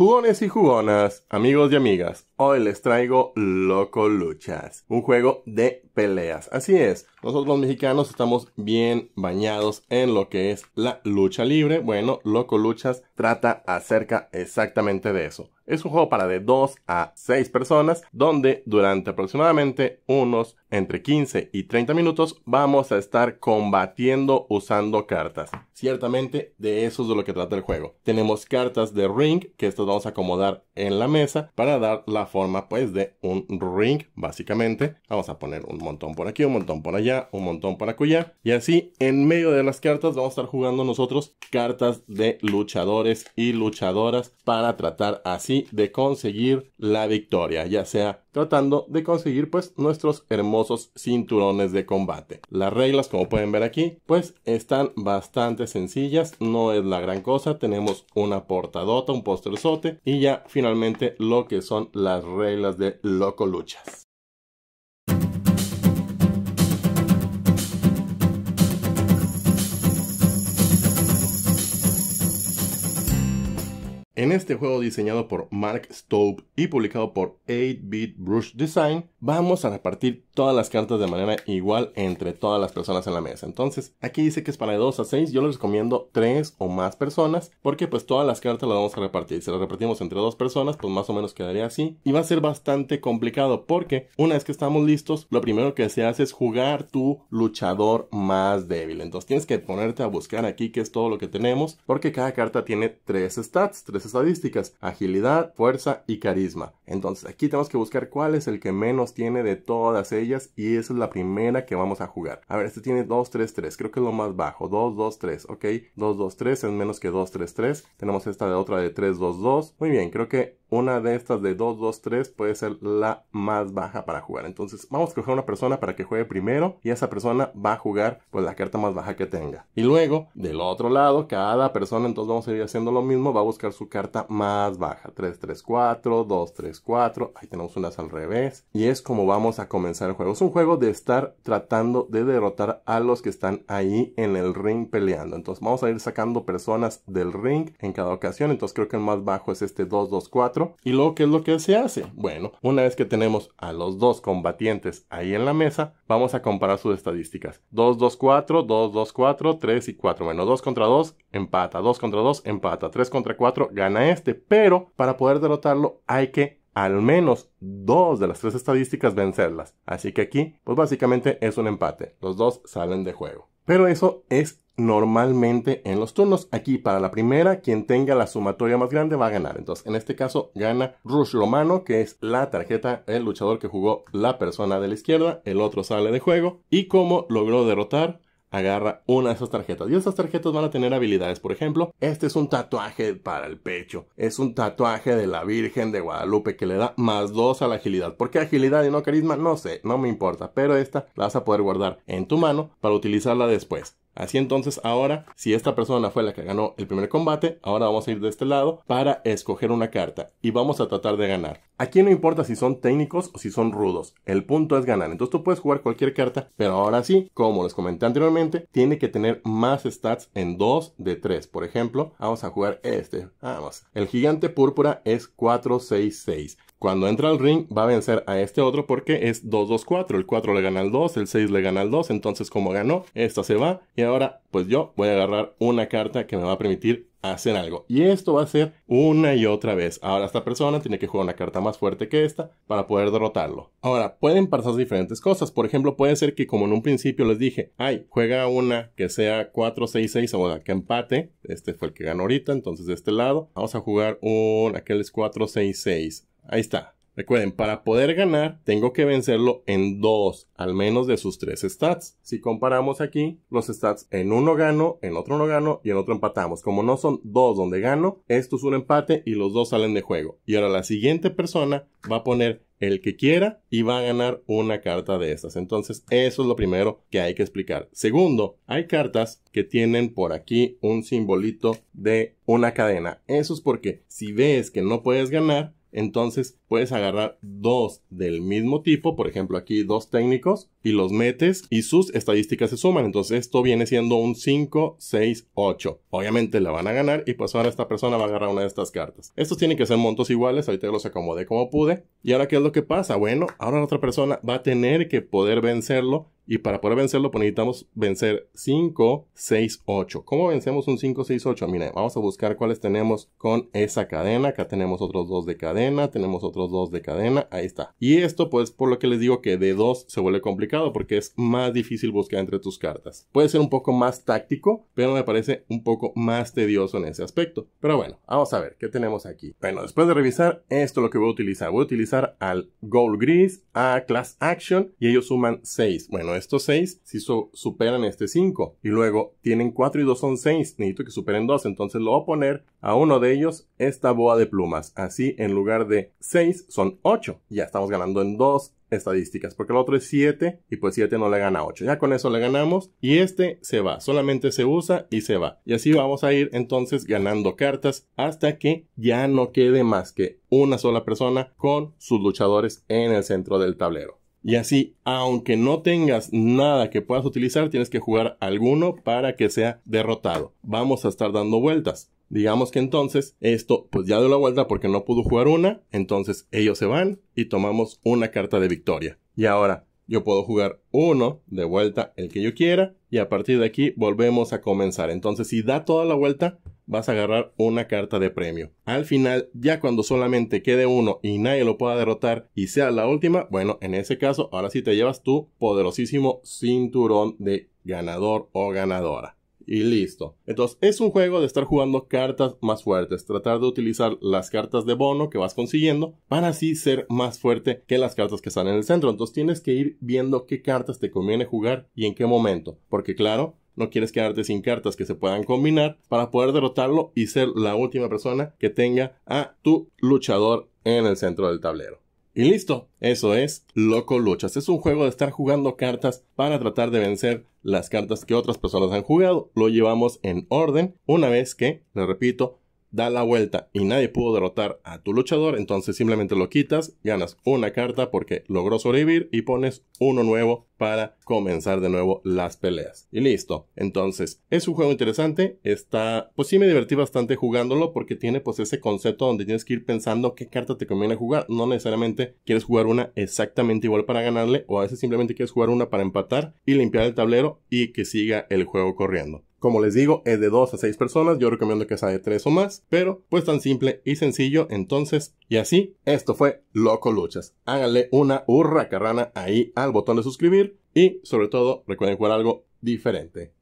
Jugones y jugonas, amigos y amigas, hoy les traigo Loco Luchas, un juego de peleas. Así es, nosotros los mexicanos estamos bien bañados en lo que es la lucha libre. Bueno, Loco Luchas trata acerca exactamente de eso. Es un juego para de 2 a 6 personas donde durante aproximadamente unos entre 15 y 30 minutos vamos a estar combatiendo usando cartas. Ciertamente de eso es de lo que trata el juego. Tenemos cartas de ring que estas vamos a acomodar en la mesa para dar la forma pues de un ring básicamente. Vamos a poner un montón por aquí, un montón por allá, un montón por acullá y así en medio de las cartas vamos a estar jugando nosotros cartas de luchadores y luchadoras para tratar así de conseguir la victoria, ya sea tratando de conseguir pues nuestros hermosos cinturones de combate. Las reglas como pueden ver aquí pues están bastante sencillas, no es la gran cosa, tenemos una portadota, un posterzote y ya finalmente lo que son las reglas de loco luchas. En este juego diseñado por Mark Stope y publicado por 8-Bit Brush Design, vamos a repartir todas las cartas de manera igual entre todas las personas en la mesa. Entonces, aquí dice que es para de 2 a 6, yo les recomiendo 3 o más personas, porque pues todas las cartas las vamos a repartir. Si las repartimos entre dos personas, pues más o menos quedaría así. Y va a ser bastante complicado, porque una vez que estamos listos, lo primero que se hace es jugar tu luchador más débil. Entonces tienes que ponerte a buscar aquí qué es todo lo que tenemos, porque cada carta tiene 3 stats, 3 estadísticas, agilidad, fuerza y carisma. Entonces aquí tenemos que buscar cuál es el que menos tiene de todas ellas y esa es la primera que vamos a jugar. A ver, este tiene 2, 3, 3, creo que es lo más bajo, 2, 2, 3, ok, 2, 2, 3 es menos que 2, 3, 3. Tenemos esta de otra de 3, 2, 2. Muy bien, creo que una de estas de 2, 2, 3 puede ser la más baja para jugar. Entonces vamos a coger una persona para que juegue primero y esa persona va a jugar pues la carta más baja que tenga. Y luego del otro lado cada persona entonces vamos a ir haciendo lo mismo, va a buscar su carta más baja. 3, 3, 4, 2, 3, 4. Ahí tenemos unas al revés. Y es como vamos a comenzar el juego. Es un juego de estar tratando de derrotar a los que están ahí en el ring peleando. Entonces vamos a ir sacando personas del ring en cada ocasión. Entonces creo que el más bajo es este 2, 2, 4. Y luego, ¿qué es lo que se hace? Bueno, una vez que tenemos a los dos combatientes ahí en la mesa, vamos a comparar sus estadísticas. 2, 2, 4, 2, 2, 4, 3 y 4. Bueno, 2 contra 2, empata. 2 contra 2, empata. 3 contra 4, gana este. Pero para poder derrotarlo hay que al menos dos de las tres estadísticas vencerlas. Así que aquí, pues básicamente es un empate. Los dos salen de juego. Pero eso es normalmente en los turnos. Aquí para la primera, quien tenga la sumatoria más grande va a ganar. Entonces, en este caso gana Rush Romano, que es la tarjeta, el luchador que jugó la persona de la izquierda, el otro sale de juego. Y como logró derrotar, agarra una de esas tarjetas. Y esas tarjetas van a tener habilidades. Por ejemplo, este es un tatuaje para el pecho. Es un tatuaje de la Virgen de Guadalupe que le da más 2 a la agilidad. ¿Por qué agilidad y no carisma? No sé, no me importa. Pero esta la vas a poder guardar en tu mano para utilizarla después. Así entonces ahora, si esta persona fue la que ganó el primer combate, ahora vamos a ir de este lado para escoger una carta y vamos a tratar de ganar. Aquí no importa si son técnicos o si son rudos, el punto es ganar. Entonces tú puedes jugar cualquier carta, pero ahora sí, como les comenté anteriormente, tiene que tener más stats en 2 de 3. Por ejemplo, vamos a jugar este. Vamos. El gigante púrpura es 466. Cuando entra al ring va a vencer a este otro porque es 2-2-4. El 4 le gana al 2, el 6 le gana al 2. Entonces como ganó, esta se va. Y ahora pues yo voy a agarrar una carta que me va a permitir hacer algo. Y esto va a ser una y otra vez. Ahora esta persona tiene que jugar una carta más fuerte que esta para poder derrotarlo. Ahora, pueden pasar diferentes cosas. Por ejemplo, puede ser que como en un principio les dije, ay, juega una que sea 4, 6, 6, o que empate. Este fue el que ganó ahorita, entonces de este lado. Vamos a jugar un, aquel es 4, 6, 6. Ahí está. Recuerden, para poder ganar, tengo que vencerlo en dos, al menos de sus tres stats. Si comparamos aquí, los stats en uno gano, en otro no gano y en otro empatamos. Como no son dos donde gano, esto es un empate y los dos salen de juego. Y ahora la siguiente persona va a poner el que quiera y va a ganar una carta de estas. Entonces, eso es lo primero que hay que explicar. Segundo, hay cartas que tienen por aquí un simbolito de una cadena. Eso es porque si ves que no puedes ganar, entonces puedes agarrar dos del mismo tipo, por ejemplo aquí dos técnicos, y los metes y sus estadísticas se suman. Entonces esto viene siendo un 5, 6, 8. Obviamente la van a ganar y pues ahora esta persona va a agarrar una de estas cartas. Estos tienen que ser montos iguales, ahorita los acomodé como pude. ¿Y ahora qué es lo que pasa? Bueno, ahora la otra persona va a tener que poder vencerlo y para poder vencerlo, pues, necesitamos vencer 5, 6, 8. ¿Cómo vencemos un 5, 6, 8? Miren, vamos a buscar cuáles tenemos con esa cadena. Acá tenemos otros dos de cadena, tenemos otros dos de cadena. Ahí está. Y esto, pues, por lo que les digo que de dos se vuelve complicado porque es más difícil buscar entre tus cartas. Puede ser un poco más táctico, pero me parece un poco más tedioso en ese aspecto. Pero bueno, vamos a ver qué tenemos aquí. Bueno, después de revisar, esto lo que voy a utilizar. Voy a utilizar al Gold Gris, a Class Action y ellos suman 6. Bueno, estos 6 si superan este 5. Y luego tienen 4 y 2 son 6. Necesito que superen 2. Entonces lo voy a poner a uno de ellos esta boa de plumas. Así en lugar de 6 son 8. Ya estamos ganando en 2 estadísticas, porque el otro es 7 y pues 7 no le gana 8. Ya con eso le ganamos y este se va, solamente se usa y se va. Y así vamos a ir entonces ganando cartas hasta que ya no quede más que una sola persona con sus luchadores en el centro del tablero. Y así, aunque no tengas nada que puedas utilizar, tienes que jugar alguno para que sea derrotado. Vamos a estar dando vueltas. Digamos que entonces esto pues ya dio la vuelta porque no pudo jugar una, entonces ellos se van y tomamos una carta de victoria. Y ahora yo puedo jugar uno de vuelta el que yo quiera y a partir de aquí volvemos a comenzar. Entonces si da toda la vuelta vas a agarrar una carta de premio. Al final, ya cuando solamente quede uno y nadie lo pueda derrotar y sea la última, bueno, en ese caso, ahora sí te llevas tu poderosísimo cinturón de ganador o ganadora y listo. Entonces es un juego de estar jugando cartas más fuertes, tratar de utilizar las cartas de bono que vas consiguiendo para así ser más fuerte que las cartas que están en el centro. Entonces tienes que ir viendo qué cartas te conviene jugar y en qué momento, porque claro, no quieres quedarte sin cartas que se puedan combinar para poder derrotarlo y ser la última persona que tenga a tu luchador en el centro del tablero. Y listo, eso es Loco Luchas. Es un juego de estar jugando cartas para tratar de vencer las cartas que otras personas han jugado. Lo llevamos en orden una vez que, le repito, da la vuelta y nadie pudo derrotar a tu luchador, entonces simplemente lo quitas, ganas una carta porque logró sobrevivir y pones uno nuevo para comenzar de nuevo las peleas. Y listo. Entonces, es un juego interesante. Está, pues sí me divertí bastante jugándolo porque tiene pues ese concepto donde tienes que ir pensando qué carta te conviene jugar. No necesariamente quieres jugar una exactamente igual para ganarle o a veces simplemente quieres jugar una para empatar y limpiar el tablero y que siga el juego corriendo. Como les digo, es de 2 a 6 personas, yo recomiendo que sea de 3 o más, pero pues tan simple y sencillo, entonces, y así, esto fue Loco Luchas. Háganle una hurra carrana ahí al botón de suscribir y sobre todo recuerden jugar algo diferente.